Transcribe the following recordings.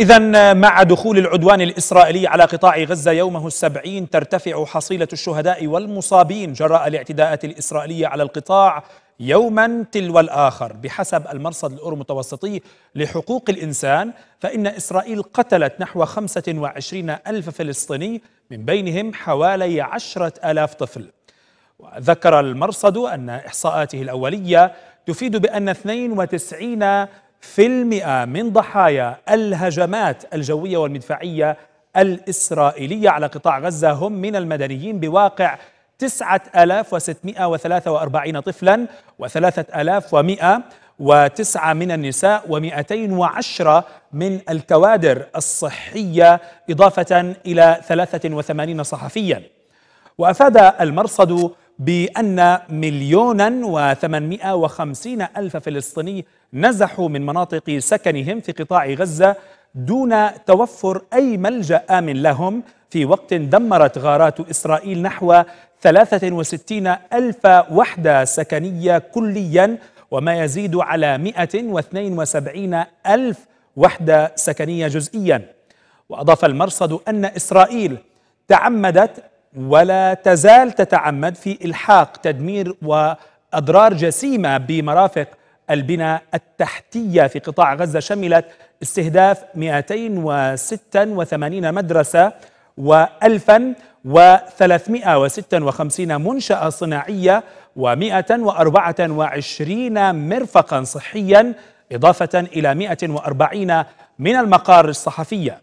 إذا مع دخول العدوان الإسرائيلي على قطاع غزة يومه السبعين ترتفع حصيلة الشهداء والمصابين جراء الاعتداءات الإسرائيلية على القطاع يوما تلو الآخر بحسب المرصد متوسطي لحقوق الإنسان فإن إسرائيل قتلت نحو 25 ألف فلسطيني من بينهم حوالي عشرة ألاف طفل وذكر المرصد أن إحصاءاته الأولية تفيد بأن 92 في المئة من ضحايا الهجمات الجوية والمدفعية الإسرائيلية على قطاع غزة هم من المدنيين بواقع 9643 طفلا و3109 من النساء و210 من الكوادر الصحية إضافة إلى 83 صحفيا وأفاد المرصد بأن مليونا وثمانمائة وخمسين ألف فلسطيني نزحوا من مناطق سكنهم في قطاع غزة دون توفر أي ملجأ آمن لهم في وقت دمرت غارات إسرائيل نحو 63 ألف وحدة سكنية كليا وما يزيد على 172 ألف وحدة سكنية جزئيا وأضاف المرصد أن إسرائيل تعمدت ولا تزال تتعمد في الحاق تدمير واضرار جسيمه بمرافق البنى التحتيه في قطاع غزه شملت استهداف 286 مدرسه و1356 منشأة صناعية و124 مرفقا صحيا إضافة إلى 140 من المقار الصحفية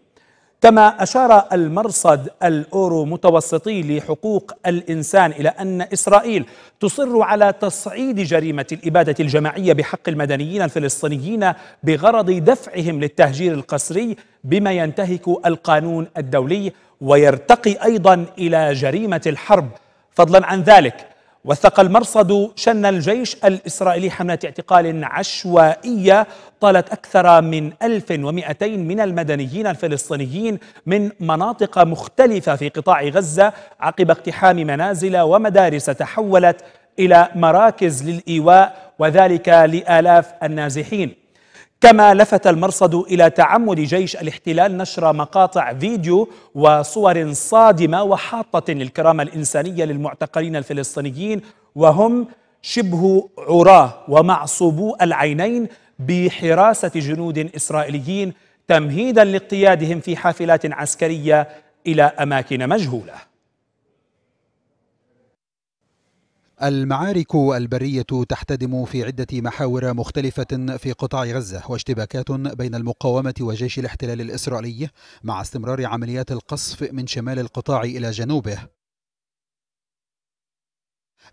كما أشار المرصد الأورو متوسطي لحقوق الإنسان إلى أن إسرائيل تصر على تصعيد جريمة الإبادة الجماعية بحق المدنيين الفلسطينيين بغرض دفعهم للتهجير القسري بما ينتهك القانون الدولي ويرتقي أيضا إلى جريمة الحرب فضلا عن ذلك وثق المرصد شن الجيش الإسرائيلي حملة اعتقال عشوائية طالت أكثر من 1200 من المدنيين الفلسطينيين من مناطق مختلفة في قطاع غزة عقب اقتحام منازل ومدارس تحولت إلى مراكز للإيواء وذلك لآلاف النازحين كما لفت المرصد إلى تعمد جيش الاحتلال نشر مقاطع فيديو وصور صادمة وحاطة للكرامة الإنسانية للمعتقلين الفلسطينيين وهم شبه عراه ومعصوبو العينين بحراسة جنود إسرائيليين تمهيدا لاقتيادهم في حافلات عسكرية إلى أماكن مجهولة المعارك البرية تحتدم في عدة محاور مختلفة في قطاع غزة واشتباكات بين المقاومة وجيش الاحتلال الإسرائيلي مع استمرار عمليات القصف من شمال القطاع إلى جنوبه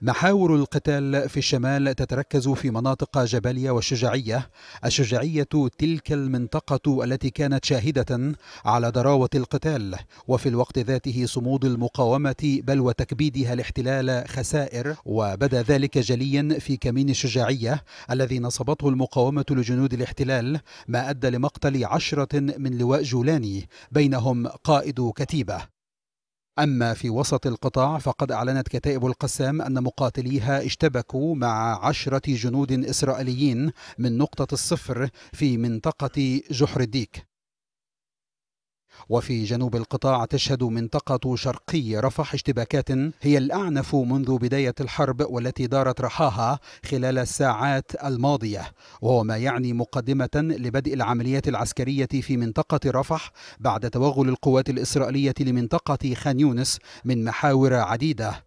محاور القتال في الشمال تتركز في مناطق جبلية والشجاعية الشجاعية تلك المنطقة التي كانت شاهدة على ضراوة القتال وفي الوقت ذاته صمود المقاومة بل وتكبيدها الاحتلال خسائر وبدا ذلك جليا في كمين الشجاعية الذي نصبته المقاومة لجنود الاحتلال ما أدى لمقتل عشرة من لواء جولاني بينهم قائد كتيبة أما في وسط القطاع فقد أعلنت كتائب القسام أن مقاتليها اشتبكوا مع عشرة جنود إسرائيليين من نقطة الصفر في منطقة جحر الديك وفي جنوب القطاع تشهد منطقة شرقي رفح اشتباكات هي الأعنف منذ بداية الحرب والتي دارت رحاها خلال الساعات الماضية وهو ما يعني مقدمة لبدء العمليات العسكرية في منطقة رفح بعد توغل القوات الإسرائيلية لمنطقة خان يونس من محاور عديدة